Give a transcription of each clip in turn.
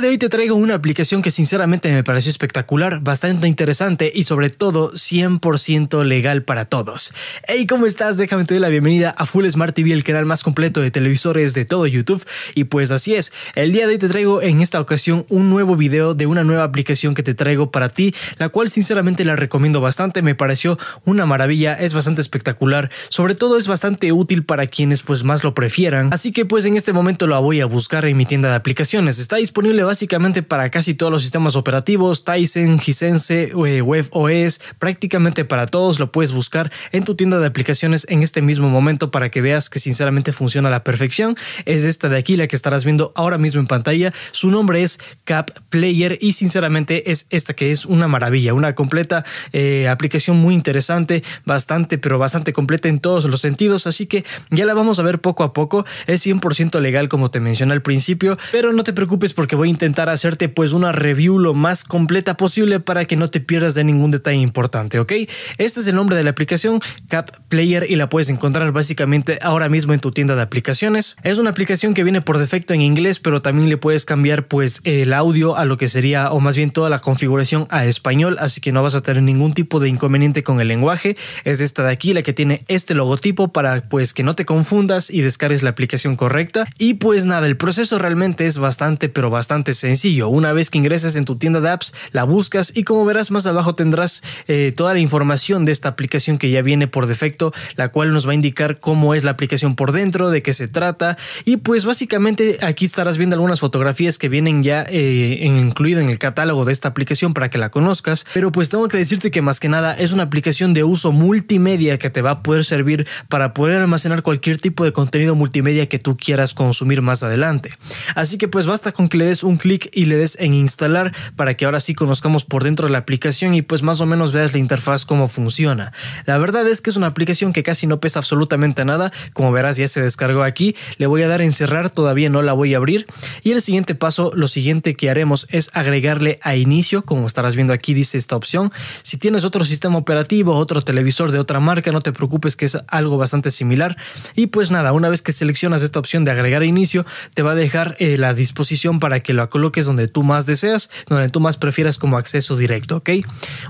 de hoy te traigo una aplicación que sinceramente me pareció espectacular, bastante interesante y sobre todo 100% legal para todos. Hey, ¿cómo estás? Déjame te doy la bienvenida a Full Smart TV, el canal más completo de televisores de todo YouTube. Y pues así es, el día de hoy te traigo en esta ocasión un nuevo video de una nueva aplicación que te traigo para ti, la cual sinceramente la recomiendo bastante, me pareció una maravilla, es bastante espectacular, sobre todo es bastante útil para quienes pues más lo prefieran. Así que pues en este momento la voy a buscar en mi tienda de aplicaciones, está disponible básicamente para casi todos los sistemas operativos, Tyson, Gisense, eh, WebOS, prácticamente para todos lo puedes buscar en tu tienda de aplicaciones en este mismo momento para que veas que sinceramente funciona a la perfección. Es esta de aquí la que estarás viendo ahora mismo en pantalla. Su nombre es Cap Player y sinceramente es esta que es una maravilla, una completa eh, aplicación muy interesante, bastante, pero bastante completa en todos los sentidos. Así que ya la vamos a ver poco a poco. Es 100% legal como te mencioné al principio, pero no te preocupes porque voy intentar hacerte pues una review lo más completa posible para que no te pierdas de ningún detalle importante, ¿ok? Este es el nombre de la aplicación Cap Player y la puedes encontrar básicamente ahora mismo en tu tienda de aplicaciones. Es una aplicación que viene por defecto en inglés, pero también le puedes cambiar pues el audio a lo que sería o más bien toda la configuración a español, así que no vas a tener ningún tipo de inconveniente con el lenguaje. Es esta de aquí la que tiene este logotipo para pues que no te confundas y descargues la aplicación correcta. Y pues nada, el proceso realmente es bastante pero bastante sencillo. Una vez que ingresas en tu tienda de apps, la buscas y como verás más abajo tendrás eh, toda la información de esta aplicación que ya viene por defecto, la cual nos va a indicar cómo es la aplicación por dentro, de qué se trata y pues básicamente aquí estarás viendo algunas fotografías que vienen ya eh, incluido en el catálogo de esta aplicación para que la conozcas, pero pues tengo que decirte que más que nada es una aplicación de uso multimedia que te va a poder servir para poder almacenar cualquier tipo de contenido multimedia que tú quieras consumir más adelante. Así que pues basta con que le des un clic y le des en instalar para que ahora sí conozcamos por dentro la aplicación y pues más o menos veas la interfaz cómo funciona. La verdad es que es una aplicación que casi no pesa absolutamente nada, como verás ya se descargó aquí, le voy a dar en cerrar, todavía no la voy a abrir y el siguiente paso, lo siguiente que haremos es agregarle a inicio, como estarás viendo aquí dice esta opción, si tienes otro sistema operativo, otro televisor de otra marca, no te preocupes que es algo bastante similar y pues nada, una vez que seleccionas esta opción de agregar a inicio, te va a dejar eh, la disposición para que coloques donde tú más deseas, donde tú más prefieras como acceso directo, ¿ok?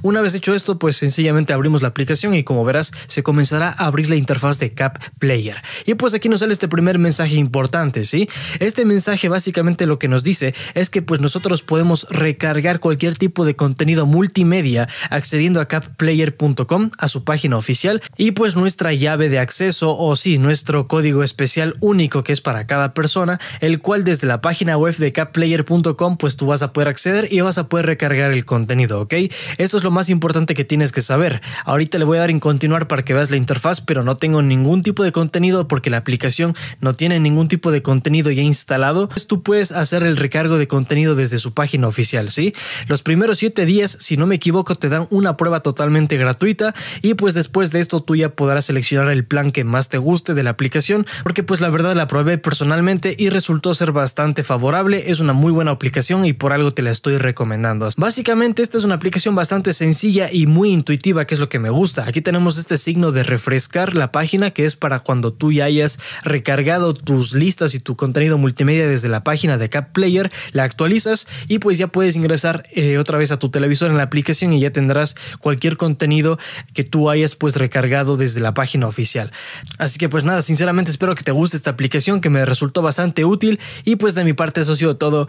Una vez hecho esto, pues sencillamente abrimos la aplicación y como verás, se comenzará a abrir la interfaz de Cap Player. Y pues aquí nos sale este primer mensaje importante, ¿sí? Este mensaje básicamente lo que nos dice es que pues nosotros podemos recargar cualquier tipo de contenido multimedia accediendo a capplayer.com, a su página oficial, y pues nuestra llave de acceso o si nuestro código especial único que es para cada persona, el cual desde la página web de Cap Player com pues tú vas a poder acceder y vas a poder recargar el contenido, ¿ok? Esto es lo más importante que tienes que saber. Ahorita le voy a dar en continuar para que veas la interfaz, pero no tengo ningún tipo de contenido porque la aplicación no tiene ningún tipo de contenido ya instalado. Pues tú puedes hacer el recargo de contenido desde su página oficial, si Los primeros siete días, si no me equivoco, te dan una prueba totalmente gratuita y pues después de esto tú ya podrás seleccionar el plan que más te guste de la aplicación, porque pues la verdad la probé personalmente y resultó ser bastante favorable, es una muy buena aplicación y por algo te la estoy recomendando. Básicamente esta es una aplicación bastante sencilla y muy intuitiva, que es lo que me gusta. Aquí tenemos este signo de refrescar la página, que es para cuando tú ya hayas recargado tus listas y tu contenido multimedia desde la página de Cap Player, la actualizas y pues ya puedes ingresar eh, otra vez a tu televisor en la aplicación y ya tendrás cualquier contenido que tú hayas pues recargado desde la página oficial. Así que pues nada, sinceramente espero que te guste esta aplicación que me resultó bastante útil y pues de mi parte eso ha sido todo